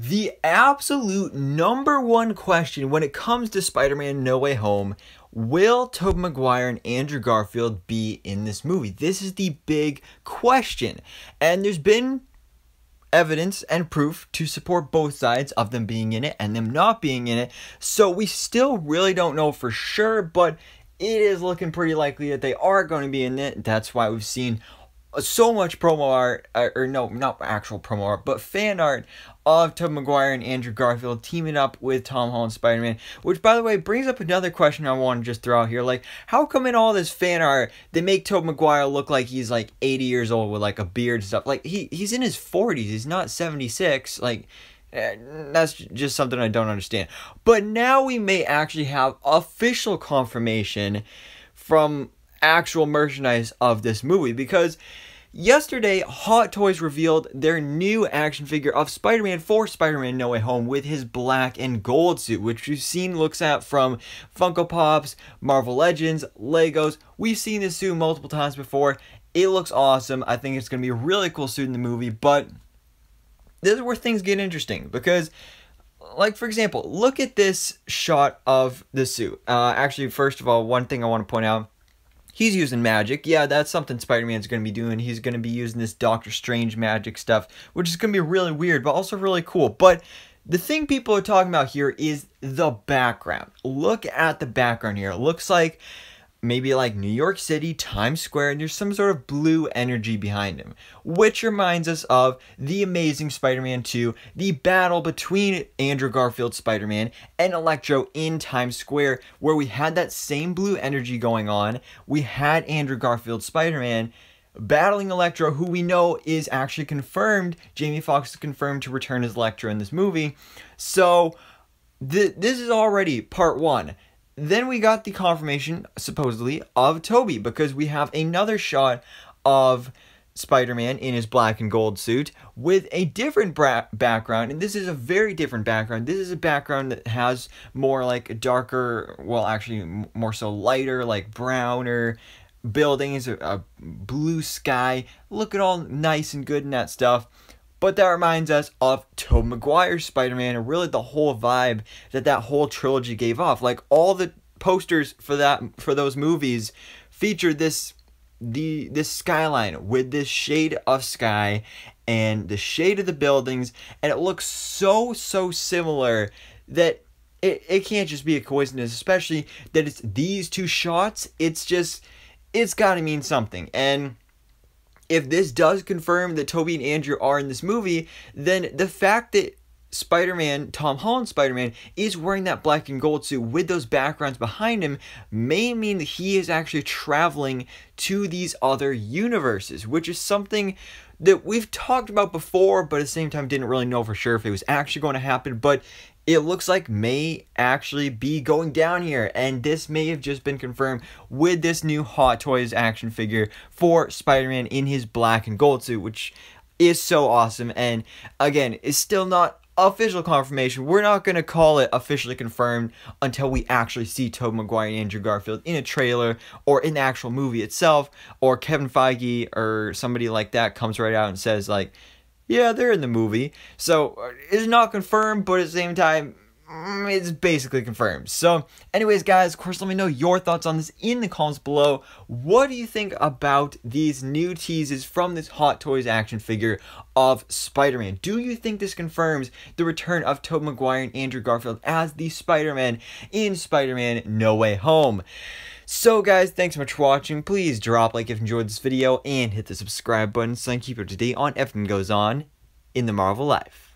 The absolute number one question when it comes to Spider Man No Way Home Will Tobey Maguire and Andrew Garfield be in this movie? This is the big question. And there's been evidence and proof to support both sides of them being in it and them not being in it. So we still really don't know for sure, but it is looking pretty likely that they are going to be in it. That's why we've seen so much promo art, uh, or no, not actual promo art, but fan art of Tobey Maguire and Andrew Garfield teaming up with Tom Holland Spider Man. Which, by the way, brings up another question I want to just throw out here: like, how come in all this fan art they make Tobey Maguire look like he's like 80 years old with like a beard stuff? Like he he's in his 40s, he's not 76. Like. Eh, that's just something I don't understand. But now we may actually have official confirmation from actual merchandise of this movie because yesterday Hot Toys revealed their new action figure of Spider-Man for Spider-Man No Way Home with his black and gold suit which we've seen looks at from Funko Pops, Marvel Legends, Legos. We've seen this suit multiple times before. It looks awesome. I think it's going to be a really cool suit in the movie, but this is where things get interesting because like for example, look at this shot of the suit. Uh, actually, first of all, one thing I want to point out he's using magic. Yeah, that's something Spider-Man's going to be doing. He's going to be using this Doctor Strange magic stuff, which is going to be really weird, but also really cool. But the thing people are talking about here is the background. Look at the background here. It looks like maybe like New York City, Times Square, and there's some sort of blue energy behind him, which reminds us of The Amazing Spider Man 2, the battle between Andrew Garfield's Spider Man and Electro in Times Square, where we had that same blue energy going on. We had Andrew Garfield's Spider Man battling Electro, who we know is actually confirmed. Jamie Foxx is confirmed to return as Electro in this movie. So, th this is already part one then we got the confirmation, supposedly, of Toby because we have another shot of Spider Man in his black and gold suit with a different background. And this is a very different background. This is a background that has more like a darker, well, actually, more so lighter, like browner buildings, a, a blue sky, looking all nice and good and that stuff. But that reminds us of Tobey Maguire's Spider-Man and really the whole vibe that that whole trilogy gave off. Like all the posters for that for those movies featured this the this skyline with this shade of sky and the shade of the buildings and it looks so so similar that it, it can't just be a coincidence especially that it's these two shots it's just it's got to mean something and if this does confirm that Toby and Andrew are in this movie, then the fact that Spider Man, Tom Holland Spider Man, is wearing that black and gold suit with those backgrounds behind him may mean that he is actually traveling to these other universes, which is something that we've talked about before, but at the same time didn't really know for sure if it was actually going to happen. But it looks like may actually be going down here and this may have just been confirmed with this new hot toys action figure for spider-man in his black and gold suit which is so awesome and again it's still not official confirmation. We're not going to call it officially confirmed until we actually see Tobey Maguire and Andrew Garfield in a trailer or in the actual movie itself, or Kevin Feige or somebody like that comes right out and says, like, yeah, they're in the movie. So uh, it's not confirmed, but at the same time, Mm, it's basically confirmed. So, anyways, guys, of course, let me know your thoughts on this in the comments below. What do you think about these new teases from this Hot Toys action figure of Spider-Man? Do you think this confirms the return of Tobey Maguire and Andrew Garfield as the Spider-Man in Spider-Man No Way Home? So guys, thanks so much for watching. Please drop like if you enjoyed this video and hit the subscribe button so I can keep up to date on everything goes on in the Marvel life.